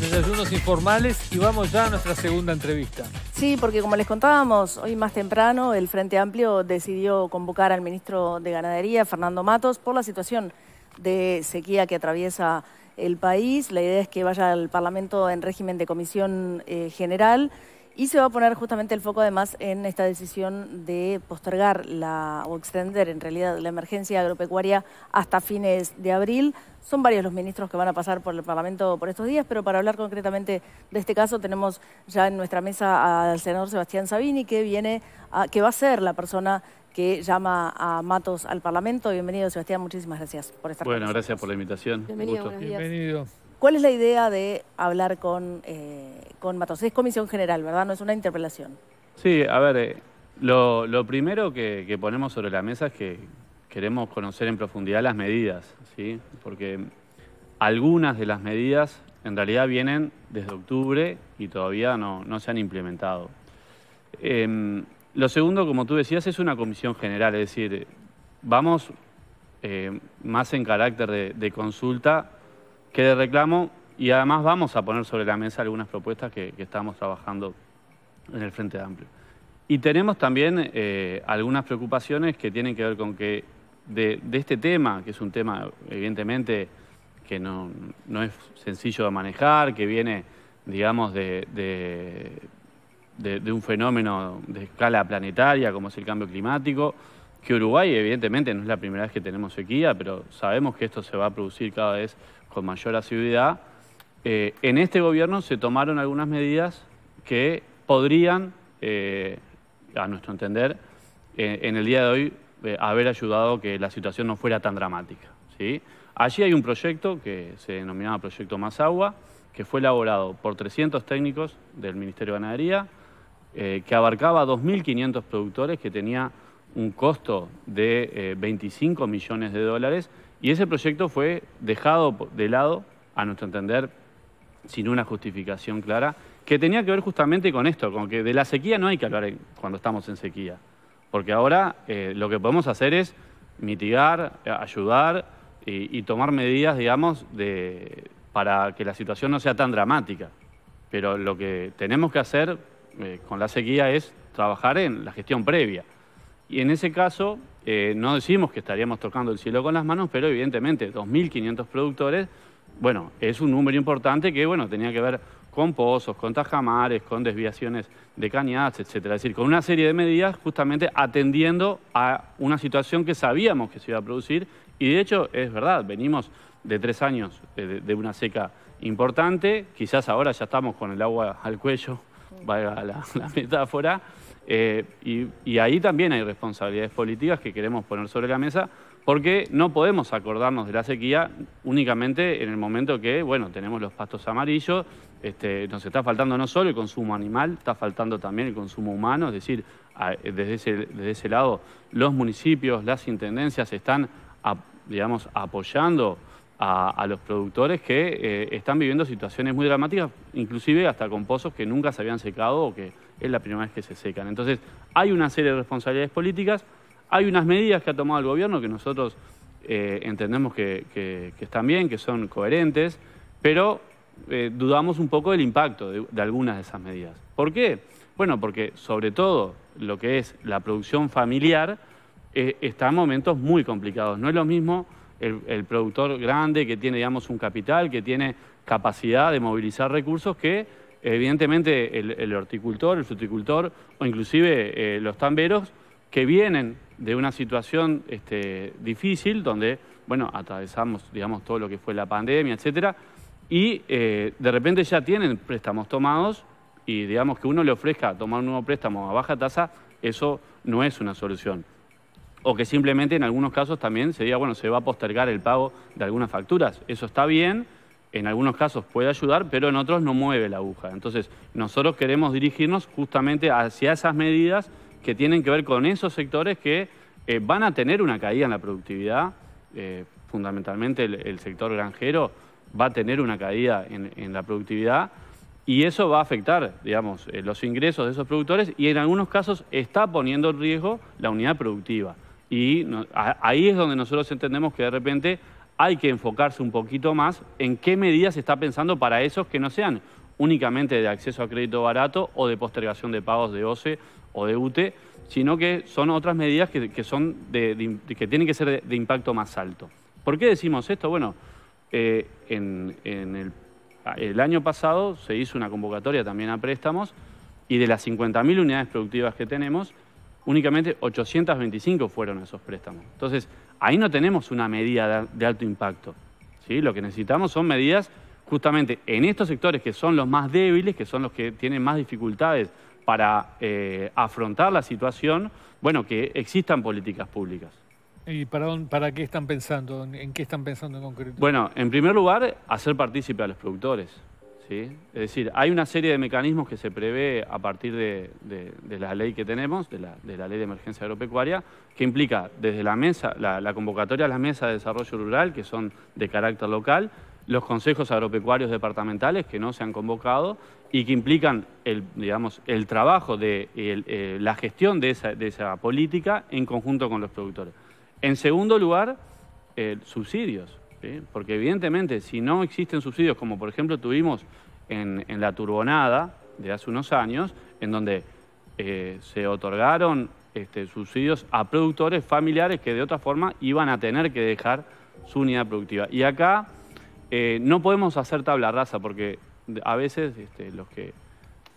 Desayunos Informales y vamos ya a nuestra segunda entrevista. Sí, porque como les contábamos, hoy más temprano el Frente Amplio decidió convocar al ministro de Ganadería, Fernando Matos, por la situación de sequía que atraviesa el país. La idea es que vaya al Parlamento en régimen de comisión eh, general y se va a poner justamente el foco además en esta decisión de postergar la, o extender en realidad la emergencia agropecuaria hasta fines de abril. Son varios los ministros que van a pasar por el Parlamento por estos días, pero para hablar concretamente de este caso tenemos ya en nuestra mesa al senador Sebastián Sabini, que viene, a, que va a ser la persona que llama a Matos al Parlamento. Bienvenido, Sebastián, muchísimas gracias por estar Bueno, gracias por la invitación. Un gusto. Bienvenido. ¿Cuál es la idea de hablar eh, con, Matos? Es comisión general, ¿verdad? No es una interpelación. Sí, a ver, eh, lo, primero que, ponemos sobre la mesa es que queremos conocer en profundidad las medidas, ¿sí? Porque algunas de las medidas en realidad vienen desde octubre y todavía no, se han implementado. Em, lo segundo, como tú decías, es una comisión general, es decir, vamos eh, más en carácter de consulta que de reclamo y además vamos a poner sobre la mesa algunas propuestas que, estamos trabajando en el Frente Amplio. Y tenemos también eh, algunas preocupaciones que tienen que ver con que de, este tema, que es un tema evidentemente que no, es sencillo de manejar, que viene, digamos, de, un fenómeno de escala planetaria como es el cambio climático, que Uruguay evidentemente no es la primera vez que tenemos sequía, pero sabemos que esto se va a producir cada vez con mayor asiduidad, eh, en este gobierno se tomaron algunas medidas que podrían, eh, a nuestro entender, eh, en el día de hoy haber ayudado que la situación no fuera tan dramática. Allí hay un proyecto que se denominaba Proyecto Más Agua, que fue elaborado por 300 técnicos del Ministerio de Ganadería, que abarcaba 2.500 productores, que tenía un costo de 25 millones de dólares y ese proyecto fue dejado de lado, a nuestro entender, sin una justificación clara, que tenía que ver justamente con esto, con que de la sequía no hay que hablar cuando estamos en sequía. Porque ahora eh, lo que podemos hacer es mitigar, eh, ayudar y, tomar medidas, digamos, de, para que la situación no sea tan dramática. Pero lo que tenemos que hacer eh, con la sequía es trabajar en la gestión previa. Y en ese caso, eh, no decimos que estaríamos tocando el cielo con las manos, pero evidentemente 2.500 productores, bueno, es un número importante que, bueno, tenía que ver con pozos, con tajamares, con desviaciones de cañadas, etcétera. Es decir, con una serie de medidas justamente atendiendo a una situación que sabíamos que se iba a producir y de hecho es verdad, venimos de tres años eh, de, una seca importante, quizás ahora ya estamos con el agua al cuello, vaya la metáfora, eh, y, ahí también hay responsabilidades políticas que queremos poner sobre la mesa porque no podemos acordarnos de la sequía únicamente en el momento que, bueno, tenemos los pastos amarillos, este, nos está faltando no solo el consumo animal, está faltando también el consumo humano, es decir, desde ese, desde ese lado los municipios, las intendencias están, digamos, apoyando a, los productores que eh, están viviendo situaciones muy dramáticas, inclusive hasta con pozos que nunca se habían secado o que es la primera vez que se secan. Entonces, hay una serie de responsabilidades políticas, hay unas medidas que ha tomado el gobierno que nosotros eh, entendemos que, están bien, que son coherentes, pero eh, dudamos un poco del impacto de, algunas de esas medidas. ¿Por qué? Bueno, porque sobre todo lo que es la producción familiar eh, está en momentos muy complicados. No es lo mismo el, el, productor grande que tiene, digamos, un capital, que tiene capacidad de movilizar recursos que evidentemente el, horticultor, el fruticultor o inclusive eh, los tamberos que vienen de una situación este, difícil donde, bueno, atravesamos, digamos, todo lo que fue la pandemia, etcétera, y eh, de repente ya tienen préstamos tomados y digamos que uno le ofrezca tomar un nuevo préstamo a baja tasa, eso no es una solución. O que simplemente en algunos casos también se diga, bueno, se va a postergar el pago de algunas facturas. Eso está bien, en algunos casos puede ayudar, pero en otros no mueve la aguja. Entonces, nosotros queremos dirigirnos justamente hacia esas medidas que tienen que ver con esos sectores que eh, van a tener una caída en la productividad. Eh, fundamentalmente el, sector granjero va a tener una caída en, la productividad y eso va a afectar, digamos, eh, los ingresos de esos productores y en algunos casos está poniendo en riesgo la unidad productiva. Y ahí es donde nosotros entendemos que de repente hay que enfocarse un poquito más en qué medidas se está pensando para esos que no sean únicamente de acceso a crédito barato o de postergación de pagos de OCE o de UTE, sino que son otras medidas que, son que tienen que ser de, impacto más alto. ¿Por qué decimos esto? Bueno, eh, en, el, año pasado se hizo una convocatoria también a préstamos y de las 50.000 unidades productivas que tenemos, únicamente 825 fueron esos préstamos. Entonces, ahí no tenemos una medida de alto impacto. ¿sí? Lo que necesitamos son medidas justamente en estos sectores que son los más débiles, que son los que tienen más dificultades para eh, afrontar la situación, bueno, que existan políticas públicas. ¿Y para, para qué están pensando? ¿En qué están pensando en concreto? Bueno, en primer lugar, hacer partícipe a los productores. Es decir, hay una serie de mecanismos que se prevé a partir de, la ley que tenemos, de la, ley de emergencia agropecuaria, que implica desde la mesa, la, convocatoria a las mesas de desarrollo rural, que son de carácter local, los consejos agropecuarios departamentales que no se han convocado y que implican el, digamos, el trabajo de eh, la gestión de esa, política en conjunto con los productores. En segundo lugar, el eh, subsidios porque evidentemente si no existen subsidios como por ejemplo tuvimos en, la turbonada de hace unos años, en donde eh, se otorgaron este, subsidios a productores familiares que de otra forma iban a tener que dejar su unidad productiva. Y acá eh, no podemos hacer tabla raza, porque a veces este, los, que,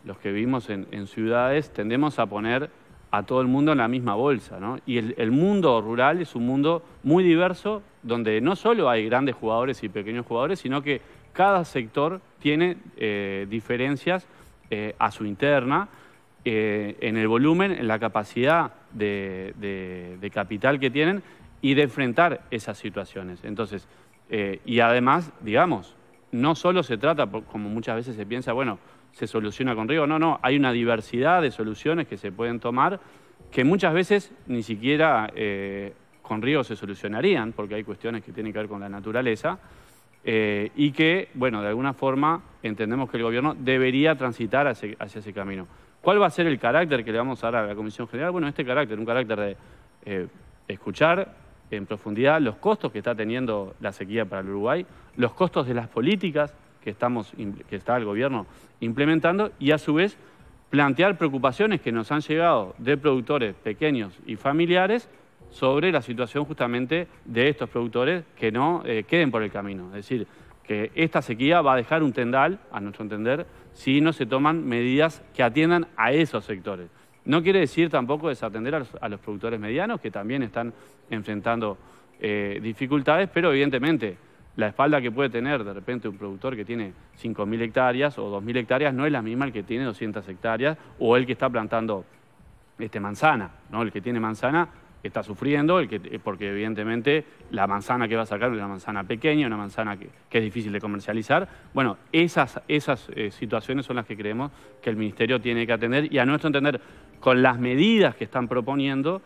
los que vivimos en, en ciudades tendemos a poner a todo el mundo en la misma bolsa. ¿no? Y el, mundo rural es un mundo muy diverso, donde no solo hay grandes jugadores y pequeños jugadores, sino que cada sector tiene eh, diferencias eh, a su interna eh, en el volumen, en la capacidad de, de, capital que tienen y de enfrentar esas situaciones. Entonces, y además, digamos, no solo se trata, como muchas veces se piensa, bueno, se soluciona con Río, No, no, hay una diversidad de soluciones que se pueden tomar que muchas veces ni siquiera eh, con Río se solucionarían, porque hay cuestiones que tienen que ver con la naturaleza, eh, y que, bueno, de alguna forma entendemos que el gobierno debería transitar hacia, ese camino. ¿Cuál va a ser el carácter que le vamos a dar a la Comisión General? Bueno, este carácter, un carácter de eh, escuchar en profundidad los costos que está teniendo la sequía para el Uruguay, los costos de las políticas que, estamos, que está el gobierno implementando y a su vez plantear preocupaciones que nos han llegado de productores pequeños y familiares sobre la situación justamente de estos productores que no eh, queden por el camino. Es decir, que esta sequía va a dejar un tendal, a nuestro entender, si no se toman medidas que atiendan a esos sectores. No quiere decir tampoco desatender a los, productores medianos, que también están enfrentando eh, dificultades, pero evidentemente la espalda que puede tener de repente un productor que tiene 5.000 hectáreas o 2.000 hectáreas no es la misma el que tiene 200 hectáreas o el que está plantando este, manzana. ¿no? El que tiene manzana está sufriendo el que, eh, porque evidentemente la manzana que va a sacar es una manzana pequeña, una manzana que, es difícil de comercializar. Bueno, esas, esas eh, situaciones son las que creemos que el Ministerio tiene que atender y a nuestro entender, con las medidas que están proponiendo,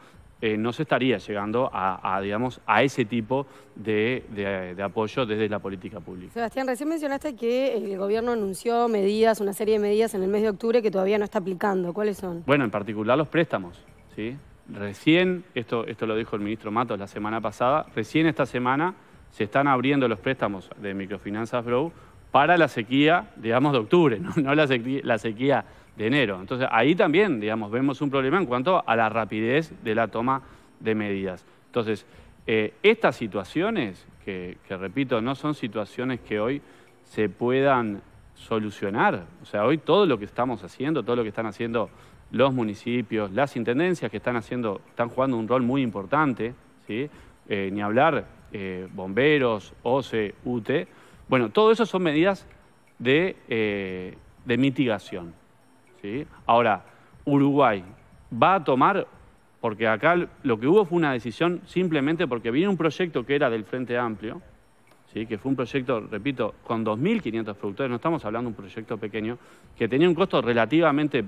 eh, no se estaría llegando a, digamos, a ese tipo de, apoyo desde la política pública. Sebastián, recién mencionaste que eh, el gobierno anunció medidas, una serie de medidas en el mes de octubre que todavía no está aplicando. ¿Cuáles son? Bueno, en particular los préstamos. ¿sí? Recién, esto, esto lo dijo el ministro Matos la semana pasada, recién esta semana se están abriendo los préstamos de microfinanzas Grow para la sequía, digamos, de octubre, no, la sequía, la sequía de enero. Entonces ahí también, digamos, vemos un problema en cuanto a la rapidez de la toma de medidas. Entonces, eh, estas situaciones, que, repito, no son situaciones que hoy se puedan solucionar. O sea, hoy todo lo que estamos haciendo, todo lo que están haciendo los municipios, las intendencias que están haciendo, están jugando un rol muy importante, eh, ni hablar eh, bomberos, OCE, UTE. Bueno, todo eso son medidas de mitigación. Ahora, Uruguay va a tomar, porque acá lo que hubo fue una decisión simplemente porque viene un proyecto que era del Frente Amplio, ¿sí? que fue un proyecto, repito, con 2.500 productores, no estamos hablando de un proyecto pequeño, que tenía un costo relativamente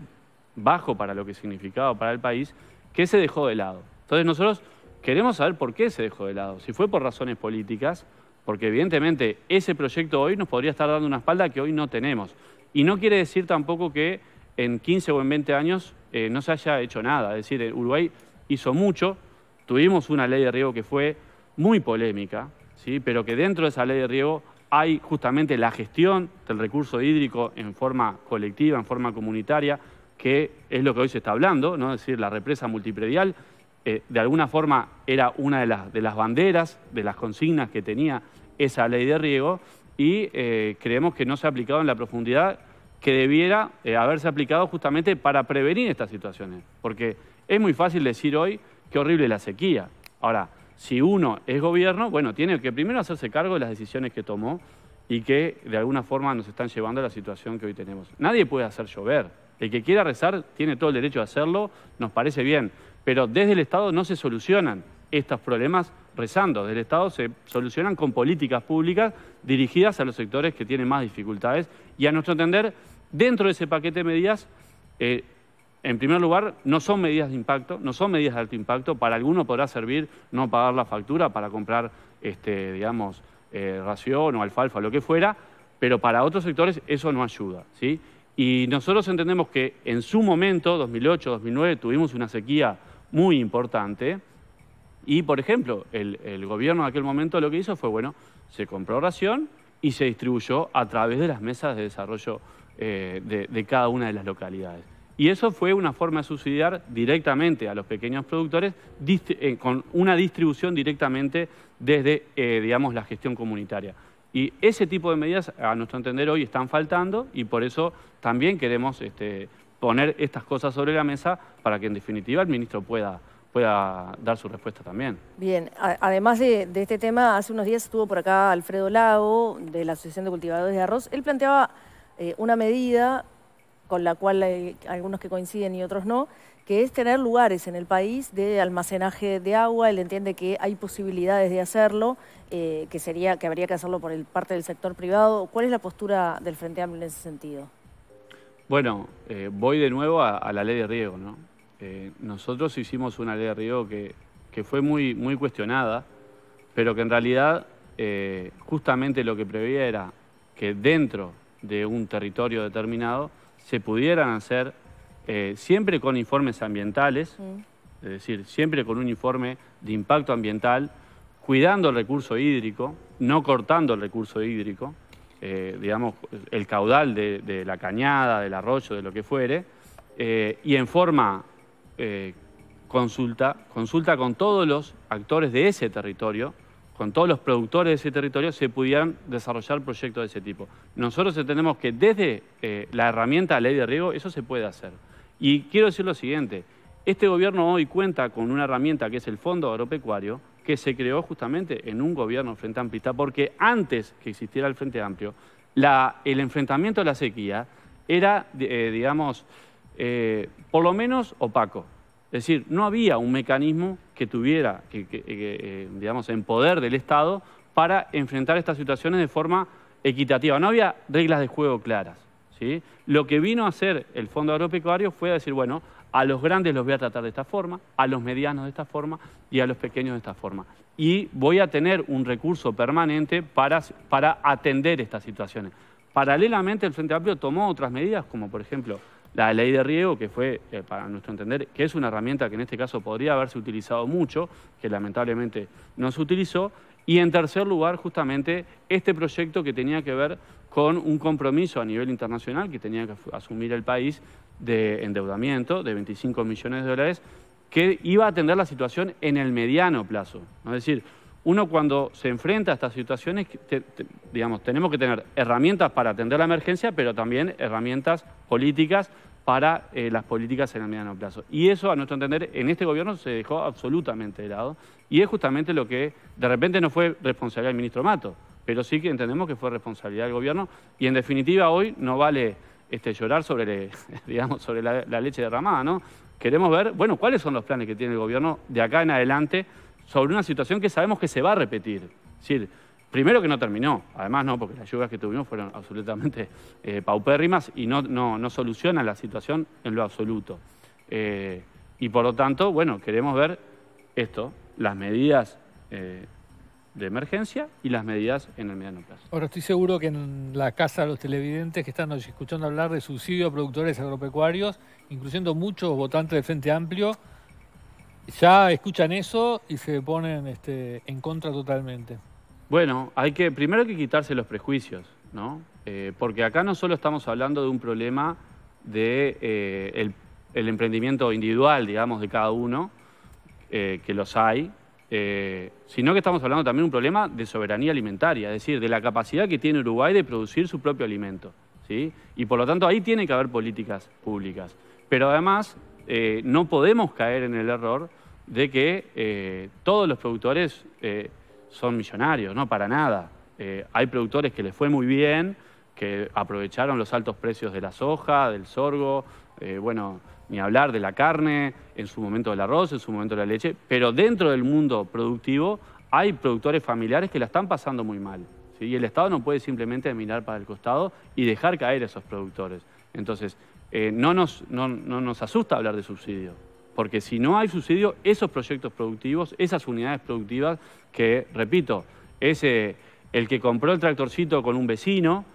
bajo para lo que significaba para el país, que se dejó de lado. Entonces nosotros queremos saber por qué se dejó de lado, si fue por razones políticas, porque evidentemente ese proyecto hoy nos podría estar dando una espalda que hoy no tenemos. Y no quiere decir tampoco que en 15 o en 20 años eh, no se haya hecho nada. Es decir, Uruguay hizo mucho, tuvimos una ley de riego que fue muy polémica, ¿sí? pero que dentro de esa ley de riego hay justamente la gestión del recurso hídrico en forma colectiva, en forma comunitaria, que es lo que hoy se está hablando, ¿no? es decir, la represa multipredial, eh, de alguna forma era una de las, de las, banderas, de las consignas que tenía esa ley de riego, y eh, creemos que no se ha aplicado en la profundidad que debiera eh, haberse aplicado justamente para prevenir estas situaciones. Porque es muy fácil decir hoy qué horrible la sequía. Ahora, si uno es gobierno, bueno, tiene que primero hacerse cargo de las decisiones que tomó y que de alguna forma nos están llevando a la situación que hoy tenemos. Nadie puede hacer llover. El que quiera rezar tiene todo el derecho a hacerlo, nos parece bien, pero desde el Estado no se solucionan estos problemas rezando del Estado se solucionan con políticas públicas dirigidas a los sectores que tienen más dificultades y a nuestro entender, dentro de ese paquete de medidas, eh, en primer lugar, no son medidas de impacto, no son medidas de alto impacto, para alguno podrá servir no pagar la factura para comprar, este, digamos, eh, ración o alfalfa, lo que fuera, pero para otros sectores eso no ayuda, ¿sí? Y nosotros entendemos que en su momento, 2008, 2009, tuvimos una sequía muy importante, y, por ejemplo, el, gobierno en aquel momento lo que hizo fue, bueno, se compró ración y se distribuyó a través de las mesas de desarrollo eh, de, cada una de las localidades. Y eso fue una forma de subsidiar directamente a los pequeños productores eh, con una distribución directamente desde, eh, digamos, la gestión comunitaria. Y ese tipo de medidas, a nuestro entender, hoy están faltando y por eso también queremos este, poner estas cosas sobre la mesa para que, en definitiva, el ministro pueda pueda dar su respuesta también. Bien, además de, este tema, hace unos días estuvo por acá Alfredo Lago, de la Asociación de Cultivadores de Arroz. Él planteaba eh, una medida con la cual hay eh, algunos que coinciden y otros no, que es tener lugares en el país de almacenaje de agua. Él entiende que hay posibilidades de hacerlo, eh, que sería que habría que hacerlo por parte del sector privado. ¿Cuál es la postura del Frente Amplio en ese sentido? Bueno, voy de nuevo a la ley de riego, ¿no? Eh, nosotros hicimos una ley de río que, que, fue muy, muy cuestionada, pero que en realidad eh, justamente lo que preveía era que dentro de un territorio determinado se pudieran hacer eh, siempre con informes ambientales, mm. es decir, siempre con un informe de impacto ambiental, cuidando el recurso hídrico, no cortando el recurso hídrico, digamos, el caudal de, la cañada, del arroyo, de lo que fuere, y en forma eh, consulta, consulta con todos los actores de ese territorio, con todos los productores de ese territorio, se pudieran desarrollar proyectos de ese tipo. Nosotros entendemos que, desde eh, la herramienta de ley de riego, eso se puede hacer. Y quiero decir lo siguiente, este gobierno hoy cuenta con una herramienta que es el Fondo Agropecuario, que se creó justamente en un gobierno Frente Amplista, porque antes que existiera el Frente Amplio, el enfrentamiento a la sequía era, eh, digamos, eh, por lo menos opaco. Es decir, no había un mecanismo que tuviera, eh, eh, digamos, en poder del Estado para enfrentar estas situaciones de forma equitativa. No había reglas de juego claras. ¿sí? Lo que vino a hacer el Fondo Agropecuario fue decir, bueno, a los grandes los voy a tratar de esta forma, a los medianos de esta forma y a los pequeños de esta forma. Y voy a tener un recurso permanente para atender estas situaciones. Paralelamente, el Frente Amplio tomó otras medidas, como por ejemplo la ley de riego, que fue, eh, para nuestro entender, que es una herramienta que en este caso podría haberse utilizado mucho, que lamentablemente no se utilizó, y en tercer lugar, justamente, este proyecto que tenía que ver con un compromiso a nivel internacional que tenía que asumir el país de endeudamiento de 25 millones de dólares, que iba a atender la situación en el mediano plazo. Es decir, uno cuando se enfrenta a estas situaciones, digamos, tenemos que tener herramientas para atender la emergencia, pero también herramientas políticas para eh, las políticas en el mediano plazo. Y eso, a nuestro entender, en este gobierno se dejó absolutamente de lado. Y es justamente lo que de repente no fue responsabilidad del ministro Mato, pero sí que entendemos que fue responsabilidad del gobierno. Y en definitiva, hoy no vale este, llorar sobre, digamos, sobre la, leche derramada, ¿no? Queremos ver, bueno, cuáles son los planes que tiene el gobierno de acá en adelante sobre una situación que sabemos que se va a repetir. Es Primero que no terminó, además no, porque las lluvias que tuvimos fueron absolutamente eh, paupérrimas y no, no, no, solucionan la situación en lo absoluto. Eh, y por lo tanto, bueno, queremos ver esto, las medidas eh, de emergencia y las medidas en el mediano plazo. Ahora estoy seguro que en la casa de los televidentes que están escuchando hablar de subsidio a productores agropecuarios, incluyendo muchos votantes de Frente Amplio, ya escuchan eso y se ponen este, en contra totalmente. Bueno, hay que, primero hay que quitarse los prejuicios, ¿no? Eh, porque acá no solo estamos hablando de un problema de eh, el, emprendimiento individual, digamos, de cada uno, eh, que los hay, sino que estamos hablando también de un problema de soberanía alimentaria, es decir, de la capacidad que tiene Uruguay de producir su propio alimento. ¿sí? Y por lo tanto ahí tiene que haber políticas públicas. Pero además no podemos caer en el error de que todos los productores son millonarios, no, para nada. Eh, hay productores que les fue muy bien, que aprovecharon los altos precios de la soja, del sorgo, eh, bueno, ni hablar de la carne, en su momento del arroz, en su momento de la leche, pero dentro del mundo productivo hay productores familiares que la están pasando muy mal. Y el Estado no puede simplemente mirar para el costado y dejar caer a esos productores. Entonces, eh, no, nos, no nos asusta hablar de subsidio porque si no hay subsidio, esos proyectos productivos, esas unidades productivas que, repito, es eh, el que compró el tractorcito con un vecino,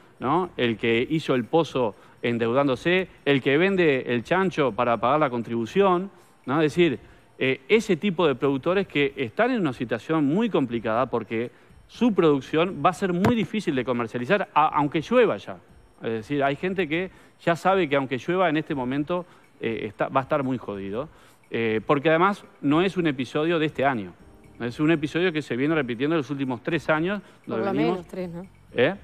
el que hizo el pozo endeudándose, el que vende el chancho para pagar la contribución, ¿no? es decir, eh, ese tipo de productores que están en una situación muy complicada porque su producción va a ser muy difícil de comercializar, aunque llueva ya. Es decir, hay gente que ya sabe que aunque llueva en este momento eh, va a estar muy jodido. Eh, porque además no es un episodio de este año. Es un episodio que se viene repitiendo en los últimos tres años. ¿Eh? Por lo menos tres, ¿no?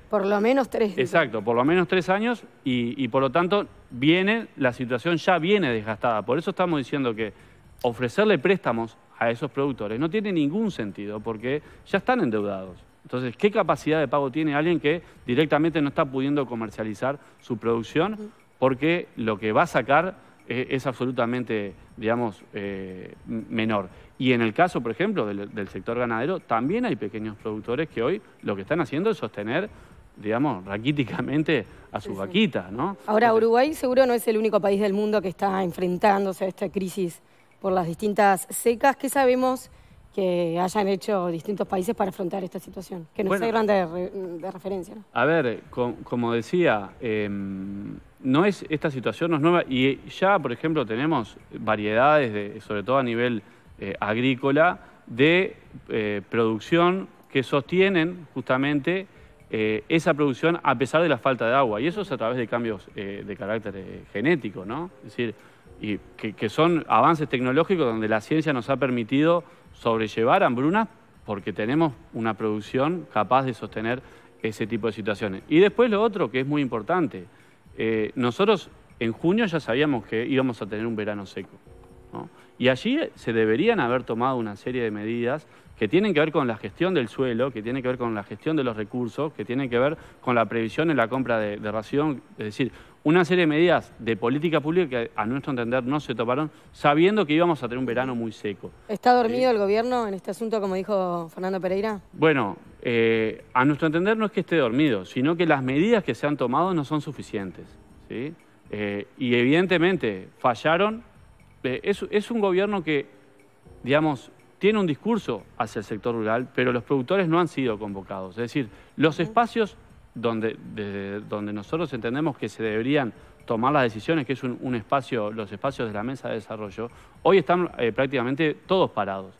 Por lo menos tres. Exacto, por lo menos tres años y, y por lo tanto viene, la situación ya viene desgastada. Por eso estamos diciendo que ofrecerle préstamos a esos productores no tiene ningún sentido porque ya están endeudados. Entonces, ¿qué capacidad de pago tiene alguien que directamente no está pudiendo comercializar su producción porque lo que va a sacar e-, es absolutamente, digamos, eh, menor. Y en el caso, por ejemplo, del, sector ganadero, también hay pequeños productores que hoy lo que están haciendo es sostener, digamos, raquíticamente a su vaquita, ¿no? Ahora, Uruguay seguro no es el único país del mundo que está enfrentándose a esta crisis por las distintas secas. que sabemos que hayan hecho distintos países para afrontar esta situación? Que no es grande de, referencia. A ver, como decía... Em, no es, esta situación no es nueva y ya, por ejemplo, tenemos variedades, sobre todo a nivel eh, agrícola, de eh, producción que sostienen justamente eh, esa producción a pesar de la falta de agua. Y eso es a través de cambios de carácter genético, ¿no? Es decir, que, que, son avances tecnológicos donde la ciencia nos ha permitido sobrellevar hambrunas porque tenemos una producción capaz de sostener ese tipo de situaciones. Y después lo otro que es muy importante, eh, nosotros en junio ya sabíamos que íbamos a tener un verano seco. Y allí se deberían haber tomado una serie de medidas que tienen que ver con la gestión del suelo, que tienen que ver con la gestión de los recursos, que tienen que ver con la previsión en la compra de, de ración, es decir, una serie de medidas de política pública que a nuestro entender no se toparon, sabiendo que íbamos a tener un verano muy seco. ¿Está dormido eh, el gobierno en este asunto, como dijo Fernando Pereira? Bueno, eh, a nuestro entender no es que esté dormido, sino que las medidas que se han tomado no son suficientes. ¿sí? Eh, y evidentemente fallaron. Es, es un gobierno que, digamos, tiene un discurso hacia el sector rural, pero los productores no han sido convocados. Es decir, los espacios donde, donde nosotros entendemos que se deberían tomar las decisiones, que es un, espacio, los espacios de la mesa de desarrollo, hoy están eh, prácticamente todos parados.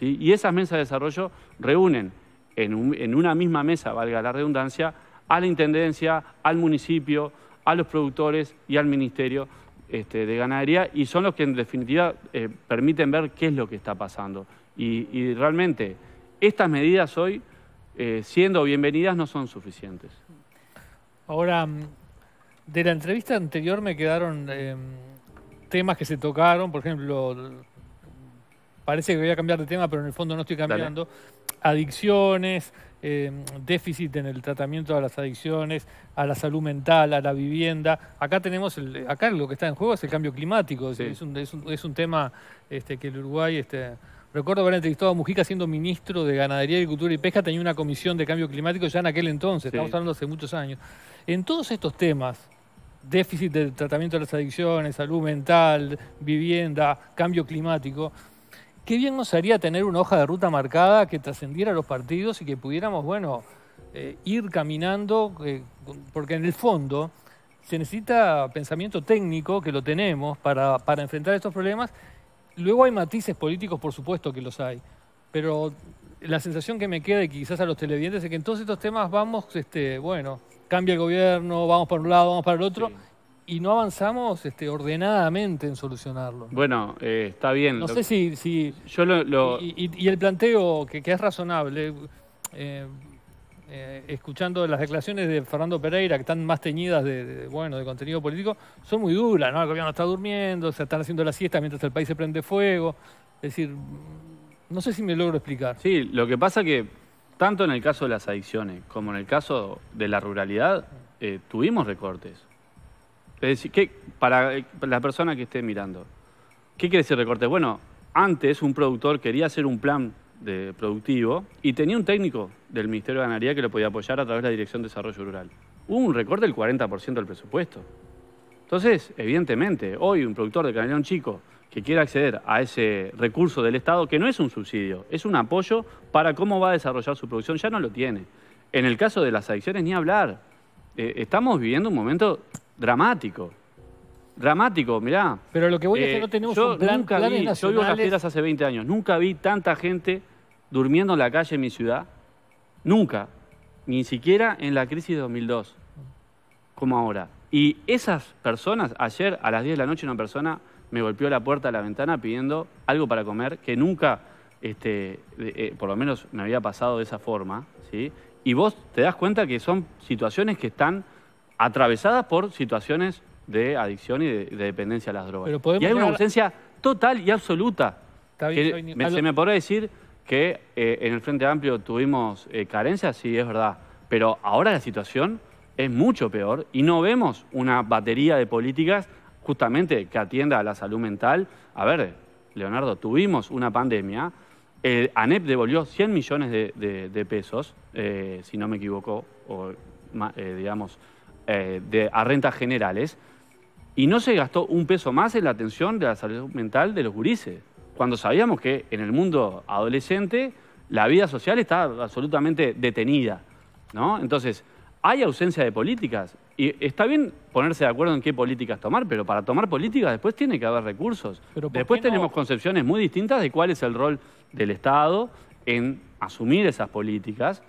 Y esas mesas de desarrollo reúnen en, una misma mesa, valga la redundancia, a la Intendencia, al municipio, a los productores y al Ministerio este, de Ganadería y son los que en definitiva eh, permiten ver qué es lo que está pasando. y realmente estas medidas hoy eh, siendo bienvenidas no son suficientes. Ahora, mm, de la entrevista anterior me quedaron em, temas que se tocaron, por ejemplo, parece que voy a cambiar de tema, pero en el fondo no estoy cambiando. Adicciones, em, déficit en el tratamiento de las adicciones, a la salud mental, a la vivienda. Acá tenemos, acá lo que está en juego es el cambio climático, es, un, es, un, tema este, que el Uruguay... Este, Recuerdo haber entrevistado Mujica siendo ministro de Ganadería, Agricultura y Pesca, tenía una comisión de cambio climático ya en aquel entonces, estamos hablando hace muchos años. En todos estos temas, déficit de tratamiento de las adicciones, salud mental, vivienda, cambio climático, qué bien nos haría tener una hoja de ruta marcada que trascendiera los partidos y que pudiéramos, bueno, eh, ir caminando, eh, porque en el fondo se necesita pensamiento técnico, que lo tenemos, para, para enfrentar estos problemas Luego hay matices políticos, por supuesto que los hay, pero la sensación que me queda, y quizás a los televidentes, es que en todos estos temas vamos, este, bueno, cambia el gobierno, vamos para un lado, vamos para el otro, y no avanzamos este, ordenadamente en solucionarlo. Bueno, eh, está bien. No sé si... si Yo lo, Y, el planteo, que, es razonable... Eh, eh, escuchando las declaraciones de Fernando Pereira, que están más teñidas de, bueno, de contenido político, son muy duras, ¿no? El gobierno está durmiendo, se están haciendo las siestas mientras el país se prende fuego. Es decir, no sé si me logro explicar. Sí, lo que pasa que tanto en el caso de las adicciones como en el caso de la ruralidad, eh, tuvimos recortes. Es decir, que para eh, la persona que esté mirando, ¿qué quiere decir recortes? Bueno, antes un productor quería hacer un plan de productivo y tenía un técnico del Ministerio de Ganadería que lo podía apoyar a través de la Dirección de Desarrollo Rural. Hubo un recorte del 40% del presupuesto. Entonces, evidentemente, hoy un productor de canelón chico que quiera acceder a ese recurso del Estado, que no es un subsidio, es un apoyo para cómo va a desarrollar su producción, ya no lo tiene. En el caso de las adicciones, ni hablar. Eh, estamos viviendo un momento dramático. Dramático, mirá. Pero lo que voy a decir, que eh, no tenemos yo un vi, Yo vivo las hace 20 años, nunca vi tanta gente durmiendo en la calle en mi ciudad? Nunca, ni siquiera en la crisis de 2002, como ahora. Y esas personas, ayer a las 10 de la noche una persona me golpeó la puerta de la ventana pidiendo algo para comer que nunca, este, eh, por lo menos me había pasado de esa forma, ¿sí? Y vos te das cuenta que son situaciones que están atravesadas por situaciones de adicción y de, dependencia a las drogas. y hay una ausencia total y absoluta. se me podrá decir, que eh, en el Frente Amplio tuvimos eh, carencias, sí, es verdad, pero ahora la situación es mucho peor y no vemos una batería de políticas justamente que atienda a la salud mental. A ver, Leonardo, tuvimos una pandemia, ANEP devolvió 100 millones de, pesos, eh, si no me equivoco, digamos, a rentas generales, y no se gastó un peso más en la atención de la salud mental de los gurises cuando sabíamos que en el mundo adolescente la vida social está absolutamente detenida. ¿no? Entonces, hay ausencia de políticas. Y está bien ponerse de acuerdo en qué políticas tomar, pero para tomar políticas después tiene que haber recursos. después tenemos concepciones muy distintas de cuál es el rol del Estado en asumir esas políticas.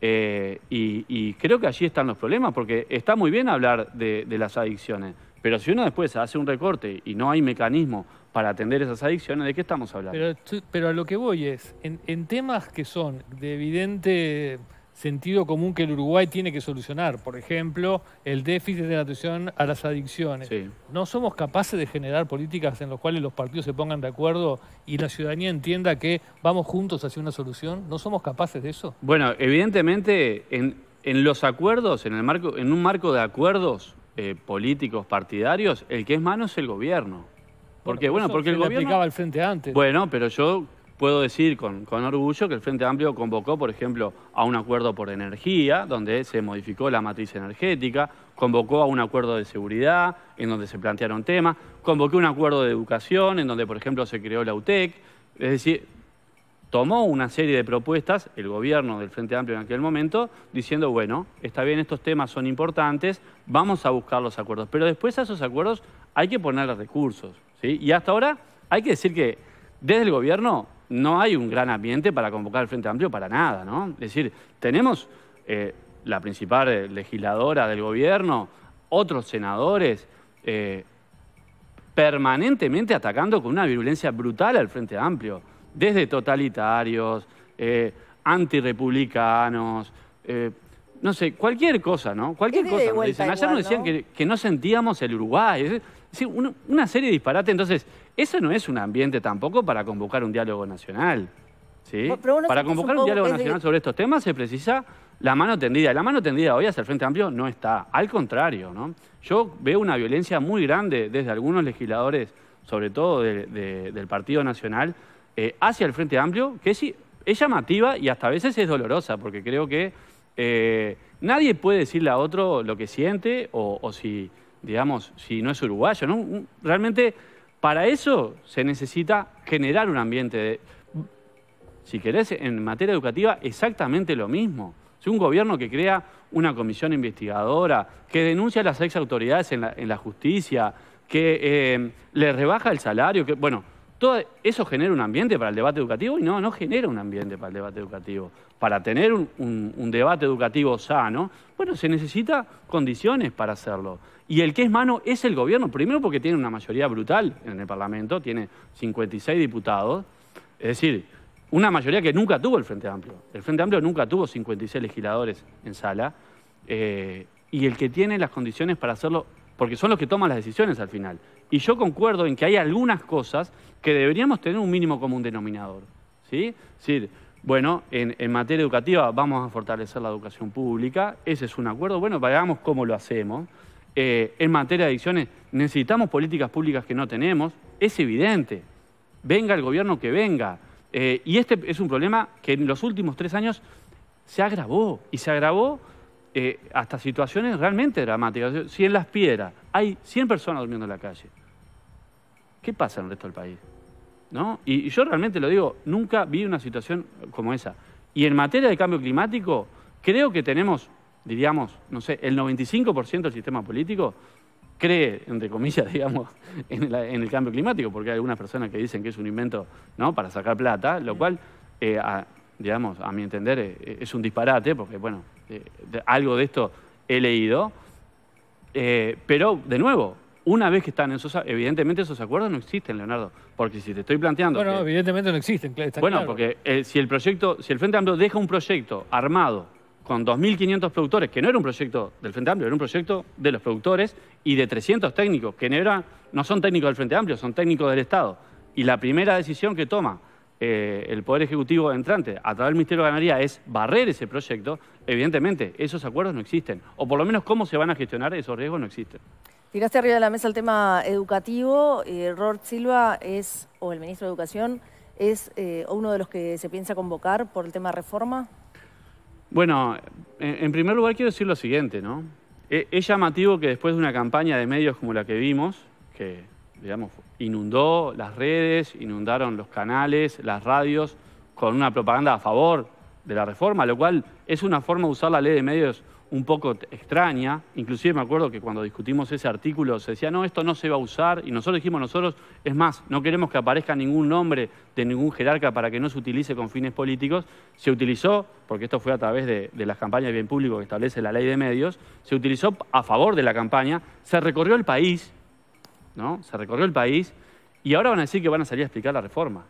Eh, y, creo que allí están los problemas, porque está muy bien hablar de, de las adicciones, pero si uno después hace un recorte y no hay mecanismo para atender esas adicciones, ¿de qué estamos hablando? Pero, a lo que voy es, en, temas que son de evidente sentido común que el Uruguay tiene que solucionar, por ejemplo, el déficit de atención a las adicciones, no somos capaces de generar políticas en las cuales los partidos se pongan de acuerdo y la ciudadanía entienda que vamos juntos hacia una solución, ¿no somos capaces de eso? Bueno, evidentemente en, los acuerdos, en, el marco, en un marco de acuerdos eh, políticos, partidarios, el que es mano es el gobierno. ¿Por Bueno, porque el gobierno... aplicaba el Frente Antes. Bueno, pero yo puedo decir con, orgullo que el Frente Amplio convocó, por ejemplo, a un acuerdo por energía, donde se modificó la matriz energética, convocó a un acuerdo de seguridad, en donde se plantearon temas, convocó un acuerdo de educación, en donde, por ejemplo, se creó la UTEC. Es decir, tomó una serie de propuestas, el gobierno del Frente Amplio en aquel momento, diciendo, bueno, está bien, estos temas son importantes, vamos a buscar los acuerdos. Pero después a esos acuerdos hay que poner recursos. Y hasta ahora hay que decir que desde el gobierno no hay un gran ambiente para convocar al Frente Amplio para nada, ¿no? Es decir, tenemos eh, la principal eh, legisladora del gobierno, otros senadores, eh, permanentemente atacando con una virulencia brutal al Frente Amplio, desde totalitarios, antirepublicanos, no sé, cualquier cosa, ¿no? Cualquier cosa Ayer nos decían que, no sentíamos el Uruguay. Es una, serie de disparates. Entonces, eso no es un ambiente tampoco para convocar un diálogo nacional. ¿sí? para convocar un, diálogo nacional sobre estos temas se precisa la mano tendida. La mano tendida hoy hacia el Frente Amplio no está. Al contrario, ¿no? Yo veo una violencia muy grande desde algunos legisladores, sobre todo del Partido Nacional, eh, hacia el Frente Amplio, que es, llamativa y hasta a veces es dolorosa, porque creo que eh, nadie puede decirle a otro lo que siente o si digamos, si no es uruguayo. Realmente para eso se necesita generar un ambiente de... Si querés, en materia educativa exactamente lo mismo. Si un gobierno que crea una comisión investigadora, que denuncia a las ex autoridades en la, justicia, que eh, le rebaja el salario, que, bueno, todo eso genera un ambiente para el debate educativo y no, no genera un ambiente para el debate educativo. Para tener un, un debate educativo sano, bueno, se necesitan condiciones para hacerlo. Y el que es mano es el gobierno, primero porque tiene una mayoría brutal en el Parlamento, tiene 56 diputados, es decir, una mayoría que nunca tuvo el Frente Amplio. El Frente Amplio nunca tuvo 56 legisladores en sala, eh, y el que tiene las condiciones para hacerlo, porque son los que toman las decisiones al final. Y yo concuerdo en que hay algunas cosas que deberíamos tener un mínimo común denominador. Es decir, bueno, en, en, materia educativa vamos a fortalecer la educación pública, ese es un acuerdo, bueno, veamos cómo lo hacemos. Eh, en materia de adicciones, necesitamos políticas públicas que no tenemos, es evidente. Venga el gobierno que venga. Eh, y este es un problema que en los últimos tres años se agravó y se agravó eh, hasta situaciones realmente dramáticas. Si en Las Piedras hay 100 personas durmiendo en la calle, ¿qué pasa en el resto del país? ¿No? y yo realmente lo digo, nunca vi una situación como esa. Y en materia de cambio climático, creo que tenemos diríamos, no sé, el 95% del sistema político cree, entre comillas, digamos, en, el cambio climático, porque hay algunas personas que dicen que es un invento ¿no? para sacar plata, lo cual, eh, digamos, a mi entender eh, eh, es un disparate, porque, bueno, algo de esto he leído, pero, de nuevo, una vez que están en esos, evidentemente esos acuerdos no existen, Leonardo, porque si te estoy planteando... Bueno, evidentemente no existen, está Bueno, porque si el proyecto, si el Frente Amplio deja un proyecto armado con 2.500 productores, que no era un proyecto del Frente Amplio, era un proyecto de los productores y de 300 técnicos, que no, no son técnicos del Frente Amplio, son técnicos del Estado. Y la primera decisión que toma eh, el Poder Ejecutivo entrante a través del Ministerio de Ganadería es barrer ese proyecto, evidentemente esos acuerdos no existen. O por lo menos cómo se van a gestionar esos riesgos no existen. Tiraste arriba de la mesa el tema educativo. Eh, Rort Silva es, o el ministro de Educación, es eh, uno de los que se piensa convocar por el tema reforma. Bueno, en primer lugar quiero decir lo siguiente, ¿no? E, es llamativo que después de una campaña de medios como la que vimos, que digamos, inundó las redes, inundaron los canales, las radios, con una propaganda a favor de la reforma, lo cual es una forma de usar la ley de medios un poco extraña. Inclusive me acuerdo que cuando discutimos ese artículo se decía, no, esto no se va a usar. Y nosotros dijimos, nosotros, es más, no queremos que aparezca ningún nombre de ningún jerarca para que no se utilice con fines políticos. Se utilizó, porque esto fue a través de, de las campañas de bien público que establece la ley de medios, se utilizó a favor de la campaña, se recorrió el país, ¿no? Se recorrió el país y ahora van a decir que van a salir a explicar la reforma.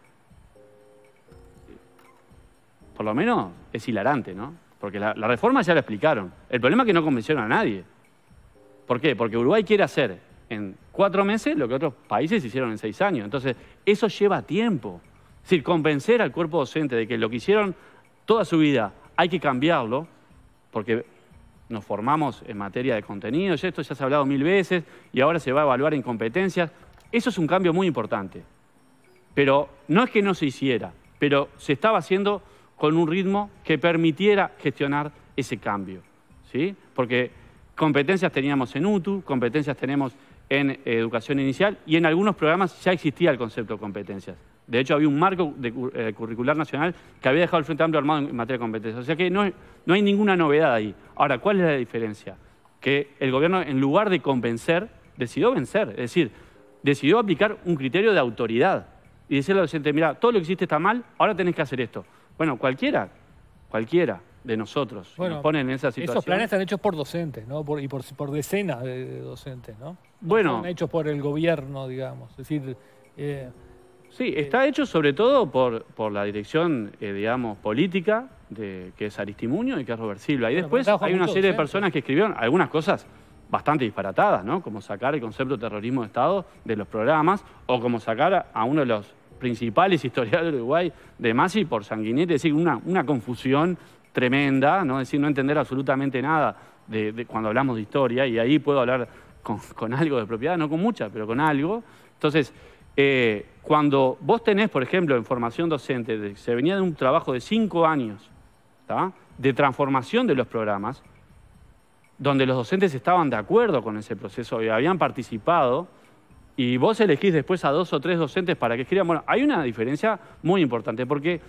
Por lo menos es hilarante, ¿no? Porque la, reforma ya la explicaron. El problema es que no convencieron a nadie. ¿Por qué? Porque Uruguay quiere hacer en cuatro meses lo que otros países hicieron en seis años. Entonces, eso lleva tiempo. Es decir, convencer al cuerpo docente de que lo que hicieron toda su vida hay que cambiarlo, porque nos formamos en materia de contenidos, esto ya se ha hablado mil veces y ahora se va a evaluar en competencias. Eso es un cambio muy importante. Pero no es que no se hiciera, pero se estaba haciendo con un ritmo que permitiera gestionar ese cambio. ¿sí? Porque competencias teníamos en UTU, competencias tenemos en eh, educación inicial y en algunos programas ya existía el concepto de competencias. De hecho, había un marco de, eh, curricular nacional que había dejado el Frente Amplio armado en materia de competencias. O sea que no, no hay ninguna novedad ahí. Ahora, ¿cuál es la diferencia? Que el gobierno, en lugar de convencer, decidió vencer. Es decir, decidió aplicar un criterio de autoridad y decirle al docente mira, todo lo que existe está mal, ahora tenés que hacer esto. Bueno, cualquiera, cualquiera de nosotros bueno, nos ponen en esa situación. Esos planes están hechos por docentes, ¿no? y por, decenas de docentes, ¿no? Bueno. Están hechos por el gobierno, digamos. Es decir. Eh, sí, eh, está hecho sobre todo por, por la dirección, eh, digamos, política, de, que es Aristimuño y que es Robert Silva. Y después hay una serie de personas que escribieron algunas cosas bastante disparatadas, ¿no? Como sacar el concepto de terrorismo de Estado de los programas o como sacar a uno de los principales historiadores de Uruguay, de Masi por Sanguinetti, es decir, una, una confusión tremenda, ¿no? Es decir, no entender absolutamente nada de, cuando hablamos de historia, y ahí puedo hablar con, algo de propiedad, no con mucha, pero con algo. Entonces, eh, cuando vos tenés, por ejemplo, en formación docente, se venía de un trabajo de cinco años, de transformación de los programas, donde los docentes estaban de acuerdo con ese proceso y habían participado, y vos elegís después a dos o tres docentes para que escriban. Bueno, hay una diferencia muy importante, porque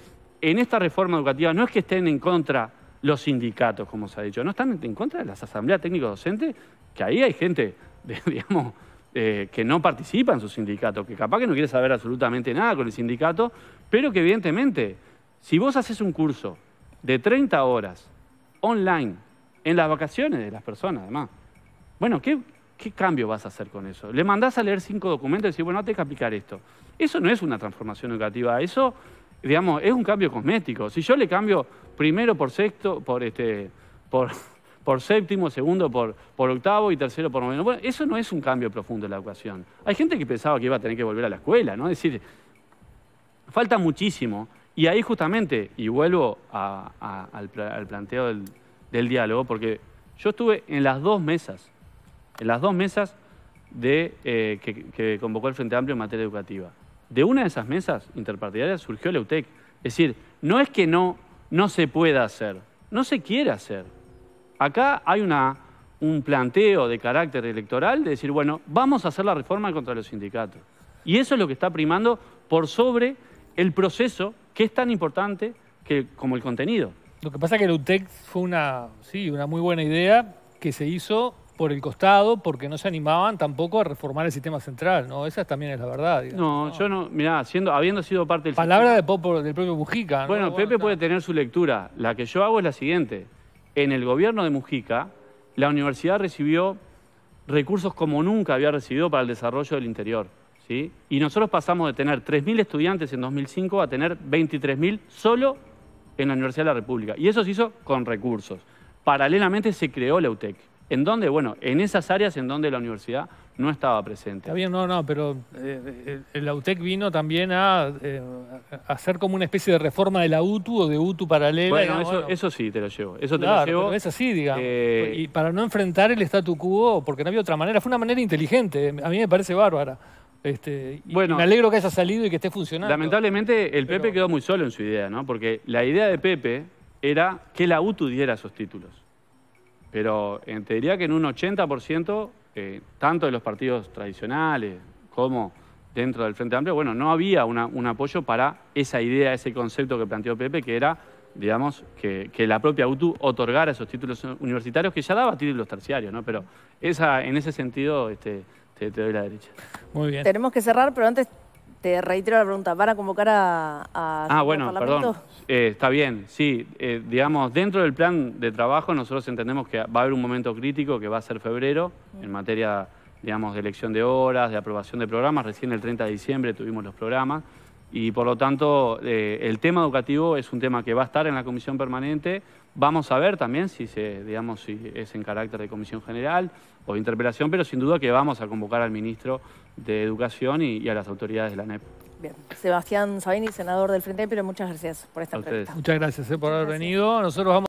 en esta reforma educativa no es que estén en contra los sindicatos, como se ha dicho, no están en contra de las asambleas técnicas docentes, que ahí hay gente, digamos, eh, que no participa en su sindicato, que capaz que no quiere saber absolutamente nada con el sindicato, pero que evidentemente, si vos haces un curso de 30 horas online, en las vacaciones de las personas, además, bueno, ¿qué, ¿qué cambio vas a hacer con eso? Le mandás a leer cinco documentos y decís, bueno, no tenés que aplicar esto. Eso no es una transformación educativa, eso, digamos, es un cambio cosmético. Si yo le cambio primero por sexto, por, este, por, por séptimo, segundo por, por octavo y tercero por noveno, bueno, eso no es un cambio profundo en la educación. Hay gente que pensaba que iba a tener que volver a la escuela, ¿no? Es decir, falta muchísimo. Y ahí justamente, y vuelvo al, planteo del diálogo, porque yo estuve en las dos mesas en las dos mesas eh, que, convocó el Frente Amplio en materia educativa. De una de esas mesas interpartidarias surgió el UTEC. Es decir, no es que no, no se pueda hacer, no se quiere hacer. Acá hay una, un planteo de carácter electoral de decir, bueno, vamos a hacer la reforma contra los sindicatos. Y eso es lo que está primando por sobre el proceso que es tan importante que, como el contenido. Lo que pasa es que el UTEC fue una, sí, una muy buena idea que se hizo por el costado porque no se animaban tampoco a reformar el sistema central, ¿no? Esa también es la verdad. no, yo no, mirá, siendo, habiendo sido parte del... Palabra de del propio Mujica. Bueno, Pepe puede tener su lectura. La que yo hago es la siguiente. En el gobierno de Mujica, la universidad recibió recursos como nunca había recibido para el desarrollo del interior. ¿sí? Y nosotros pasamos de tener 3.000 estudiantes en 2005 a tener 23.000 solo en la Universidad de la República. Y eso se hizo con recursos. Paralelamente se creó la UTEC. ¿En dónde? Bueno, en esas áreas en donde la universidad no estaba presente. Está bien, no, no, pero eh, el la vino también eh, a, hacer como una especie de reforma de la UTU o de UTU paralela. Bueno, eso, sí te lo llevo. Eso claro, te lo llevo. es así, digamos. Eh, y para no enfrentar el statu quo, porque no había otra manera, fue una manera inteligente. A mí me parece bárbara. Este, y me alegro que haya salido y que esté funcionando. Lamentablemente, el Pepe quedó muy solo en su idea, ¿no? Porque la idea de Pepe era que la UTU diera esos títulos. Pero te diría que en un 80%, eh, tanto de los partidos tradicionales como dentro del Frente Amplio, bueno, no había un apoyo para esa idea, ese concepto que planteó Pepe, que era, digamos, que, la propia UTU otorgara esos títulos universitarios, que ya daba títulos terciarios, ¿no? Pero esa, en ese sentido, este, te doy la derecha. Muy bien. Tenemos que cerrar, pero antes te reitero la pregunta, ¿van a convocar a... ah, bueno, perdón. Eh, está bien, sí. Eh, digamos, dentro del plan de trabajo nosotros entendemos que va a haber un momento crítico que va a ser febrero en materia, digamos, de elección de horas, de aprobación de programas. Recién el 30 de diciembre tuvimos los programas y por lo tanto eh, el tema educativo es un tema que va a estar en la comisión permanente. Vamos a ver también si, se, digamos, si es en carácter de comisión general o de interpelación, pero sin duda que vamos a convocar al ministro de Educación y, a las autoridades de la NEP. Bien. Sebastián Sabini, senador del Frente Amplio, muchas gracias por esta Muchas gracias eh, por haber venido. Nosotros vamos